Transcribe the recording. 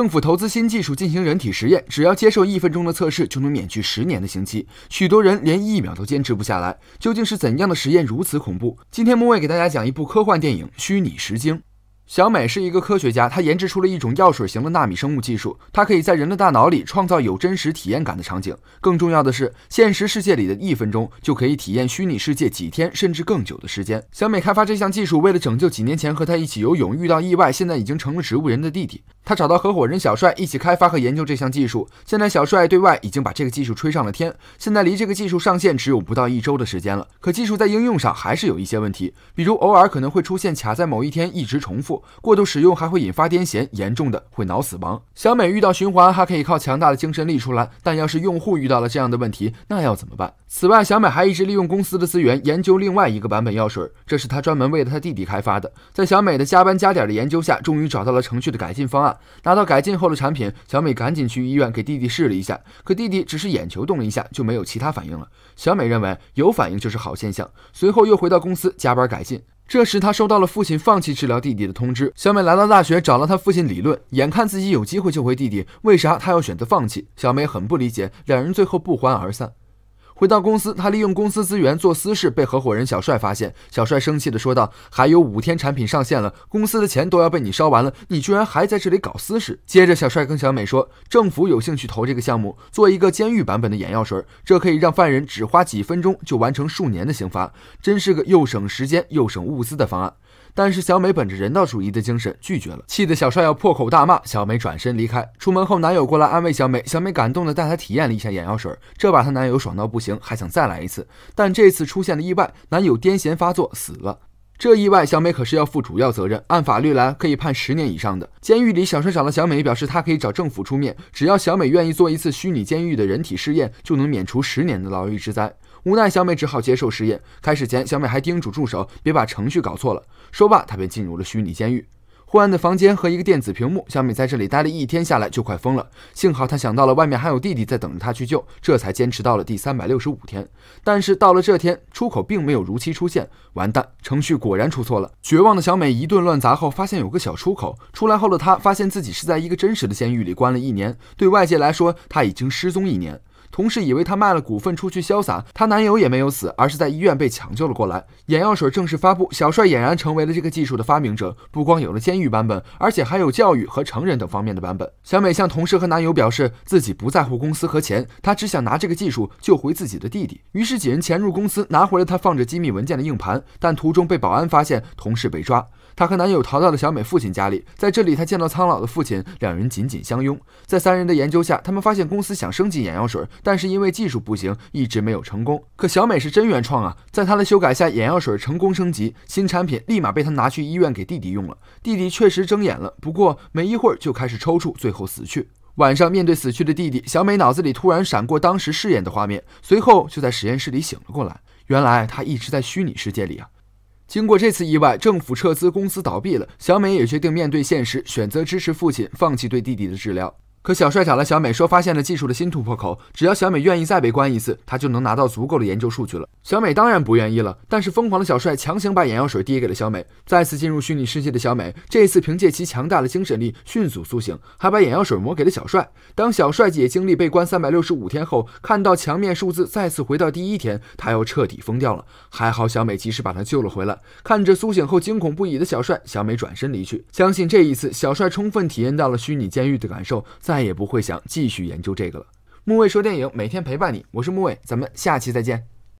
政府投资新技术进行人体实验，只要接受一分钟的测试就能免去十年的刑期。许多人连一秒都坚持不下来。究竟是怎样的实验如此恐怖？今天木卫给大家讲一部科幻电影《虚拟实经》。小美是一个科学家，她研制出了一种药水型的纳米生物技术，它可以在人的大脑里创造有真实体验感的场景。更重要的是，现实世界里的一分钟就可以体验虚拟世界几天甚至更久的时间。小美开发这项技术，为了拯救几年前和他一起游泳遇到意外，现在已经成了植物人的弟弟。他找到合伙人小帅一起开发和研究这项技术。现在小帅对外已经把这个技术吹上了天，现在离这个技术上线只有不到一周的时间了。可技术在应用上还是有一些问题，比如偶尔可能会出现卡在某一天一直重复。过度使用还会引发癫痫，严重的会脑死亡。小美遇到循环还可以靠强大的精神力出来，但要是用户遇到了这样的问题，那要怎么办？此外，小美还一直利用公司的资源研究另外一个版本药水，这是她专门为了她弟弟开发的。在小美的加班加点的研究下，终于找到了程序的改进方案，拿到改进后的产品，小美赶紧去医院给弟弟试了一下，可弟弟只是眼球动了一下就没有其他反应了。小美认为有反应就是好现象，随后又回到公司加班改进。这时，他收到了父亲放弃治疗弟弟的通知。小美来到大学，找了他父亲理论。眼看自己有机会救回弟弟，为啥他要选择放弃？小美很不理解，两人最后不欢而散。回到公司，他利用公司资源做私事，被合伙人小帅发现。小帅生气的说道：“还有五天产品上线了，公司的钱都要被你烧完了，你居然还在这里搞私事！”接着，小帅跟小美说：“政府有兴趣投这个项目，做一个监狱版本的眼药水，这可以让犯人只花几分钟就完成数年的刑罚，真是个又省时间又省物资的方案。”但是小美本着人道主义的精神拒绝了，气得小帅要破口大骂。小美转身离开，出门后男友过来安慰小美，小美感动的带他体验了一下眼药水，这把她男友爽到不行。还想再来一次，但这次出现了意外，男友癫痫发作死了。这意外，小美可是要负主要责任，按法律来可以判十年以上的监狱里。小帅找到小美，表示他可以找政府出面，只要小美愿意做一次虚拟监狱的人体试验，就能免除十年的牢狱之灾。无奈小美只好接受试验。开始前，小美还叮嘱助手别把程序搞错了。说罢，她便进入了虚拟监狱。昏暗的房间和一个电子屏幕，小美在这里待了一天下来就快疯了。幸好她想到了外面还有弟弟在等着她去救，这才坚持到了第三百六十五天。但是到了这天，出口并没有如期出现，完蛋，程序果然出错了。绝望的小美一顿乱砸后，发现有个小出口。出来后的她发现自己是在一个真实的监狱里关了一年，对外界来说，她已经失踪一年。同事以为她卖了股份出去潇洒，她男友也没有死，而是在医院被抢救了过来。眼药水正式发布，小帅俨然成为了这个技术的发明者。不光有了监狱版本，而且还有教育和成人等方面的版本。小美向同事和男友表示自己不在乎公司和钱，她只想拿这个技术救回自己的弟弟。于是几人潜入公司拿回了她放着机密文件的硬盘，但途中被保安发现，同事被抓。她和男友逃到了小美父亲家里，在这里她见到苍老的父亲，两人紧紧相拥。在三人的研究下，他们发现公司想升级眼药水。但是因为技术不行，一直没有成功。可小美是真原创啊，在她的修改下，眼药水成功升级，新产品立马被她拿去医院给弟弟用了。弟弟确实睁眼了，不过没一会儿就开始抽搐，最后死去。晚上面对死去的弟弟，小美脑子里突然闪过当时试验的画面，随后就在实验室里醒了过来。原来她一直在虚拟世界里啊。经过这次意外，政府撤资，公司倒闭了，小美也决定面对现实，选择支持父亲，放弃对弟弟的治疗。可小帅找了，小美说发现了技术的新突破口，只要小美愿意再被关一次，他就能拿到足够的研究数据了。小美当然不愿意了，但是疯狂的小帅强行把眼药水递给了小美。再次进入虚拟世界的小美，这次凭借其强大的精神力迅速苏醒，还把眼药水抹给了小帅。当小帅也经历被关三百六十五天后，看到墙面数字再次回到第一天，他又彻底疯掉了。还好小美及时把他救了回来。看着苏醒后惊恐不已的小帅，小美转身离去。相信这一次，小帅充分体验到了虚拟监狱的感受。再也不会想继续研究这个了。木卫说：“电影每天陪伴你，我是木卫，咱们下期再见。”